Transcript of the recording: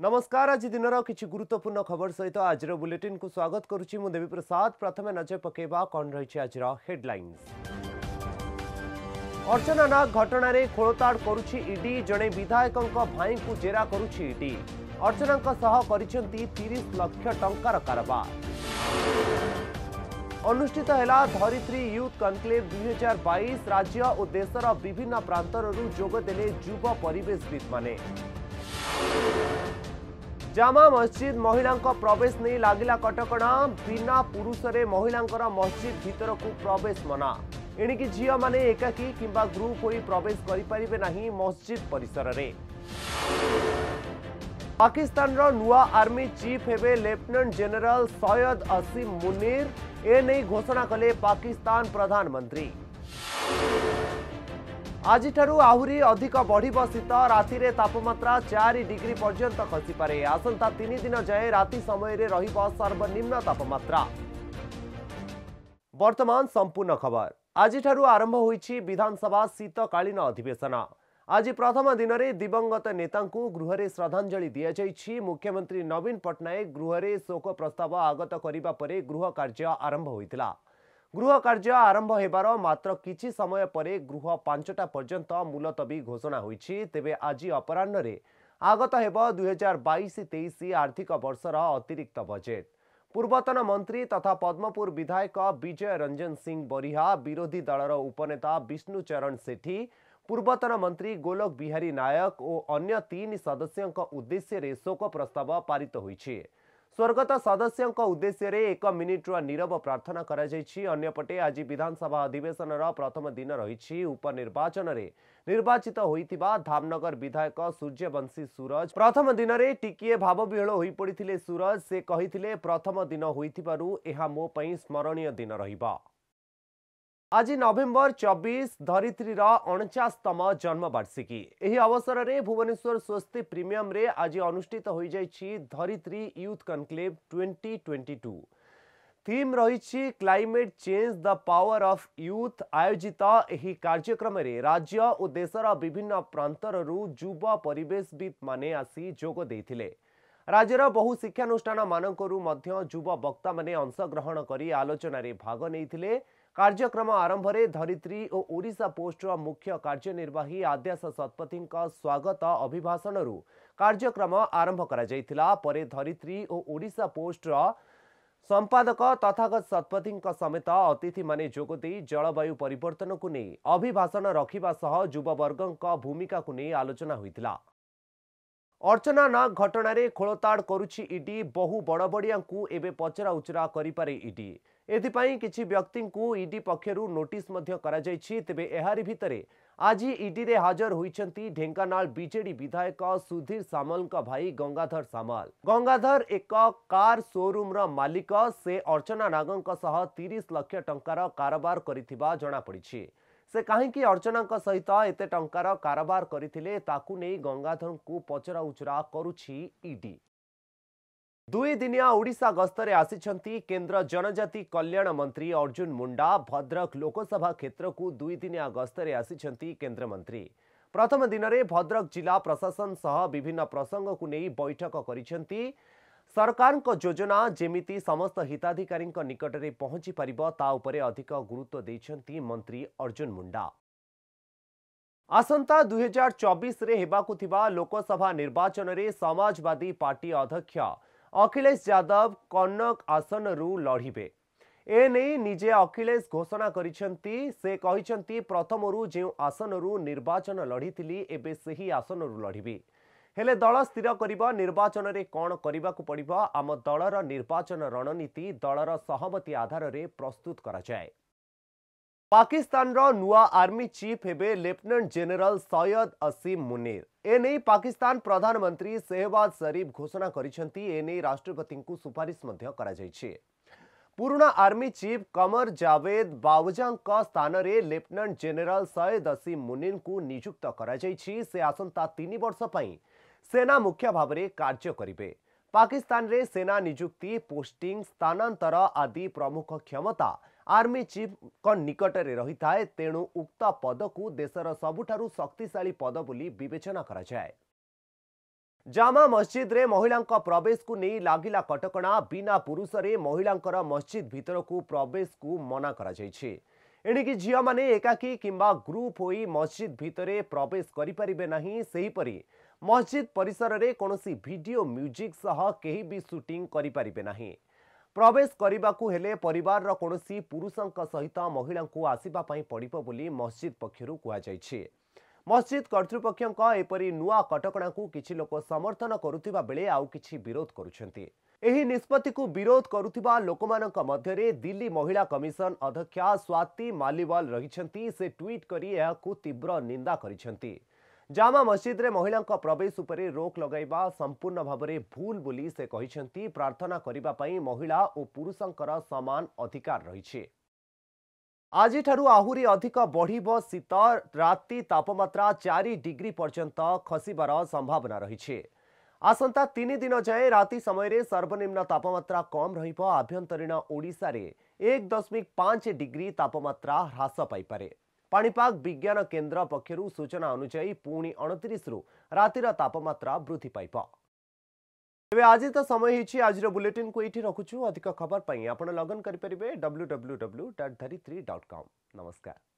नमस्कार आज दिन किसी गुरुत्वपूर्ण खबर सहित आज बुलेटिन को स्वागत करुच्ची मु प्रसाद प्रथम नजर पकेबा कौन रही आज हेडलाइन्स अर्चना नाग घटन खोलताड़ करुच्ची जड़े विधायकों भाई को जेरा करुच्ची अर्चना तीस लक्ष ट कारबार अनुष्ठित है धरित्री यूथ कनक्लेव दुई हजार बैस राज्य और देशर विभिन्न प्रांतर जोगदेले युव परेशविद मैंने ଜାମା ମସଜିଦ ମହିଳାଙ୍କ ପ୍ରବେଶ ନେଇ ଲାଗିଲା କଟକଣା ବିନା ପୁରୁଷରେ ମହିଳାଙ୍କର ମସଜିଦ ଭିତରକୁ ପ୍ରବେଶ ମନା ଏଣିକି ଝିଅମାନେ ଏକାକୀ କିମ୍ବା ଗ୍ରୁପ୍ ହୋଇ ପ୍ରବେଶ କରିପାରିବେ ନାହିଁ ମସଜିଦ ପରିସରରେ ପାକିସ୍ତାନର ନୂଆ ଆର୍ମି ଚିଫ୍ ହେବେ ଲେଫ୍ଟନାଣ୍ଟ ଜେନେରାଲ ସୟଦ ଅସିମ ମୁନିର ଏନେଇ ଘୋଷଣା କଲେ ପାକିସ୍ତାନ ପ୍ରଧାନମନ୍ତ୍ରୀ ଆଜିଠାରୁ ଆହୁରି ଅଧିକ ବଢ଼ିବ ଶୀତ ରାତିରେ ତାପମାତ୍ରା ଚାରି ଡିଗ୍ରୀ ପର୍ଯ୍ୟନ୍ତ ଖସିପାରେ ଆସନ୍ତା ତିନି ଦିନ ଯାଏଁ ରାତି ସମୟରେ ରହିବ ସର୍ବନିମ୍ନ ତାପମାତ୍ରା ବର୍ତ୍ତମାନ ସମ୍ପୂର୍ଣ୍ଣ ଖବର ଆଜିଠାରୁ ଆରମ୍ଭ ହୋଇଛି ବିଧାନସଭା ଶୀତକାଳୀନ ଅଧିବେଶନ ଆଜି ପ୍ରଥମ ଦିନରେ ଦିବଙ୍ଗତ ନେତାଙ୍କୁ ଗୃହରେ ଶ୍ରଦ୍ଧାଞ୍ଜଳି ଦିଆଯାଇଛି ମୁଖ୍ୟମନ୍ତ୍ରୀ ନବୀନ ପଟ୍ଟନାୟକ ଗୃହରେ ଶୋକ ପ୍ରସ୍ତାବ ଆଗତ କରିବା ପରେ ଗୃହ କାର୍ଯ୍ୟ ଆରମ୍ଭ ହୋଇଥିଲା ଗୃହ କାର୍ଯ୍ୟ ଆରମ୍ଭ ହେବାର ମାତ୍ର କିଛି ସମୟ ପରେ ଗୃହ ପାଞ୍ଚଟା ପର୍ଯ୍ୟନ୍ତ ମୁଲତବୀ ଘୋଷଣା ହୋଇଛି ତେବେ ଆଜି ଅପରାହ୍ନରେ ଆଗତ ହେବ ଦୁଇହଜାର ବାଇଶ ତେଇଶ ଆର୍ଥିକ ବର୍ଷର ଅତିରିକ୍ତ ବଜେଟ୍ ପୂର୍ବତନ ମନ୍ତ୍ରୀ ତଥା ପଦ୍ମପୁର ବିଧାୟକ ବିଜୟ ରଞ୍ଜନ ସିଂ ବରିହା ବିରୋଧୀ ଦଳର ଉପନେତା ବିଷ୍ଣୁ ଚରଣ ସେଠୀ ପୂର୍ବତନ ମନ୍ତ୍ରୀ ଗୋଲକ ବିହାରୀ ନାୟକ ଓ ଅନ୍ୟ ତିନି ସଦସ୍ୟଙ୍କ ଉଦ୍ଦେଶ୍ୟରେ ଶୋକ ପ୍ରସ୍ତାବ ପାରିତ ହୋଇଛି स्वर्गत सदस्यको उद्देश्यले एक मिनट्रु निरव प्रार्थना अन्यपटे आज विधानसभा अधिवेशन र प्रथम दिन र उपनिर्वाचनले निर्वाचित हुमनगर विधायक सूर्यवंशी सुरज प्रथम दिन टिकिए सूरज पढिसे सुरज प्रथम दिन हु स्मरण दिन र आज नभेम्बर चबिस धरित असम जन्मबारी यो अवसरले भुवने स्वस्ति प्रिमियम आज अनुष्ठित हुन्छ Dharitri youth conclave twenty two theme र climate change the power of youth आयोजित राज्य देश र विभिन्न प्रान्तरु जुवेशित मोगे बहु शिक्षा मध्यवक्ताहण गरि आलोचन भाग नै कार्यक्रम आरम्भले धरिती पोस् र मुख्य कार्यनिर्वाही आद्याश शतपथी स्वागत अभिभाषण कार्यक्रम परे धरित्री आरम्भरिती पोस्ट संपादक सम्पादक तथागत शतपथी समेत अतिथि जोदे जलवायु परिवर्तनको अभिभाषण सह रुवावर्गमिक आलोचना अर्चना नाग घटणा खोलताड इडी बहु पचरा पारे इडी ଏଥିପାଇଁ କିଛି ବ୍ୟକ୍ତିଙ୍କୁ ଇଡି ପକ୍ଷରୁ ନୋଟିସ୍ ମଧ୍ୟ କରାଯାଇଛି ତେବେ ଏହାରି ଭିତରେ ଆଜି ଇଡିରେ ହାଜର ହୋଇଛନ୍ତି ଢେଙ୍କାନାଳ ବିଜେଡି ବିଧାୟକ ସୁଧୀର ସାମଲଙ୍କ ଭାଇ ଗଙ୍ଗାଧର ସାମଲ ଗଙ୍ଗାଧର ଏକ କାର୍ ସୋରୁମ୍ର ମାଲିକ ସେ ଅର୍ଚ୍ଚନା ନାଗଙ୍କ ସହ ତିରିଶ ଲକ୍ଷ ଟଙ୍କାର କାରବାର କରିଥିବା ଜଣାପଡ଼ିଛି ସେ କାହିଁକି ଅର୍ଚ୍ଚନାଙ୍କ ସହିତ ଏତେ ଟଙ୍କାର କାରବାର କରିଥିଲେ ତାକୁ ନେଇ ଗଙ୍ଗାଧରଙ୍କୁ ପଚରାଉଚରା କରୁଛି ଇଡି ଦୁଇ ଦିନିଆ ଓଡ଼ିଶା ଗସ୍ତରେ ଆସିଛନ୍ତି କେନ୍ଦ୍ର ଜନଜାତି କଲ୍ୟାଣ ମନ୍ତ୍ରୀ ଅର୍ଜୁନ ମୁଣ୍ଡା ଭଦ୍ରକ ଲୋକସଭା କ୍ଷେତ୍ରକୁ ଦୁଇ ଦିନିଆ ଗସ୍ତରେ ଆସିଛନ୍ତି କେନ୍ଦ୍ରମନ୍ତ୍ରୀ ପ୍ରଥମ ଦିନରେ ଭଦ୍ରକ ଜିଲ୍ଲା ପ୍ରଶାସନ ସହ ବିଭିନ୍ନ ପ୍ରସଙ୍ଗକୁ ନେଇ ବୈଠକ କରିଛନ୍ତି ସରକାରଙ୍କ ଯୋଜନା ଯେମିତି ସମସ୍ତ ହିତାଧିକାରୀଙ୍କ ନିକଟରେ ପହଞ୍ଚି ପାରିବ ତା ଉପରେ ଅଧିକ ଗୁରୁତ୍ୱ ଦେଇଛନ୍ତି ମନ୍ତ୍ରୀ ଅର୍ଜୁନ ମୁଣ୍ଡା ଆସନ୍ତା ଦୁଇହଜାର ଚବିଶରେ ହେବାକୁ ଥିବା ଲୋକସଭା ନିର୍ବାଚନରେ ସମାଜବାଦୀ ପାର୍ଟି ଅଧ୍ୟକ୍ଷ ଅଖିଳେଶ ଯାଦବ କନକ ଆସନରୁ ଲଢ଼ିବେ ଏ ନେଇ ନିଜେ ଅଖିଳେଶ ଘୋଷଣା କରିଛନ୍ତି ସେ କହିଛନ୍ତି ପ୍ରଥମରୁ ଯେଉଁ ଆସନରୁ ନିର୍ବାଚନ ଲଢ଼ିଥିଲି ଏବେ ସେହି ଆସନରୁ ଲଢ଼ିବି ହେଲେ ଦଳ ସ୍ଥିର କରିବ ନିର୍ବାଚନରେ କ'ଣ କରିବାକୁ ପଡ଼ିବ ଆମ ଦଳର ନିର୍ବାଚନ ରଣନୀତି ଦଳର ସହମତି ଆଧାରରେ ପ୍ରସ୍ତୁତ କରାଯାଏ ପାକିସ୍ତାନର ନୂଆ ଆର୍ମି ଚିଫ୍ ହେବେ ଲେଫ୍ଟନାଣ୍ଟ ଜେନେରାଲ ସୟଦ ଅସିମ ମୁନିର ଏନେଇ ପାକିସ୍ତାନ ପ୍ରଧାନମନ୍ତ୍ରୀ ସେହବାଜ ସରିଫ ଘୋଷଣା କରିଛନ୍ତି ଏନେଇ ରାଷ୍ଟ୍ରପତିଙ୍କୁ ସୁପାରିଶ ମଧ୍ୟ କରାଯାଇଛି ପୁରୁଣା ଆର୍ମି ଚିଫ୍ କମର ଜାଭେଦ ବାୱଜାଙ୍କ ସ୍ଥାନରେ ଲେଫ୍ଟନାଣ୍ଟ ଜେନେରାଲ ସୟଦ ଅସିମ ମୁନିରଙ୍କୁ ନିଯୁକ୍ତ କରାଯାଇଛି ସେ ଆସନ୍ତା ତିନି ବର୍ଷ ପାଇଁ ସେନା ମୁଖ୍ୟ ଭାବରେ କାର୍ଯ୍ୟ କରିବେ ପାକିସ୍ତାନରେ ସେନା ନିଯୁକ୍ତି ପୋଷ୍ଟିଂ ସ୍ଥାନାନ୍ତର ଆଦି ପ୍ରମୁଖ କ୍ଷମତା आर्मी रही थाए तेणु उक्त पदकु को देशर सबुठ शक्तिशाली पद बोली बेचना मस्जिद रे महिला प्रवेशको नै लाग कटकणा बिना पुरुषले महिला को प्रवेश को मना मैंने एकाकी कि ग्रुप हो मस्जिद भित्र प्रवेश करें मस्जिद परिसर मस्जिद् कौन कसै भिडियो सह केही बि सुटिङ गरिपारे नै प्रवेश पुरुषको सहित महिला आसै पड्वली मस्जिद् पक्ष मस्जिद्तृपक्षपरि नुवा कटकणा किछ लोक समर्थन गरुवा आउँछ विरोध गर्ुन निष्पत्तिको विरोध गर्ुला लोक दिल्ली महिला कमिसन अध्यक्षा स्वाति माल्ली्वाल्ल रहटी यहाँको तीव्र निन्दा गरि ଜାମା ମସଜିଦରେ ମହିଳାଙ୍କ ପ୍ରବେଶ ଉପରେ ରୋକ ଲଗାଇବା ସମ୍ପୂର୍ଣ୍ଣ ଭାବରେ ଭୁଲ ବୋଲି ସେ କହିଛନ୍ତି ପ୍ରାର୍ଥନା କରିବା ପାଇଁ ମହିଳା ଓ ପୁରୁଷଙ୍କର ସମାନ ଅଧିକାର ରହିଛି ଆଜିଠାରୁ ଆହୁରି ଅଧିକ ବଢ଼ିବ ଶୀତ ରାତି ତାପମାତ୍ରା ଚାରି ଡିଗ୍ରୀ ପର୍ଯ୍ୟନ୍ତ ଖସିବାର ସମ୍ଭାବନା ରହିଛି ଆସନ୍ତା ତିନି ଦିନ ଯାଏଁ ରାତି ସମୟରେ ସର୍ବନିମ୍ନ ତାପମାତ୍ରା କମ୍ ରହିବ ଆଭ୍ୟନ୍ତରୀଣ ଓଡ଼ିଶାରେ ଏକ ଦଶମିକ ପାଞ୍ଚ ଡିଗ୍ରୀ ତାପମାତ୍ରା ହ୍ରାସ ପାଇପାରେ ପାଣିପାଗ ବିଜ୍ଞାନ କେନ୍ଦ୍ର ପକ୍ଷରୁ ସୂଚନା ଅନୁଯାୟୀ ପୁଣି ଅଣତିରିଶରୁ ରାତିର ତାପମାତ୍ରା ବୃଦ୍ଧି ପାଇବ ତେବେ ଆଜି ତ ସମୟ ହେଇଛି ଆଜିର ବୁଲେଟିନ୍କୁ ଏଇଠି ରଖୁଛୁ ଅଧିକ ଖବର ପାଇଁ ଆପଣ ଲଗ୍ଇନ୍ କରିପାରିବେ W W W dot Dharitri dot com ନମସ୍କାର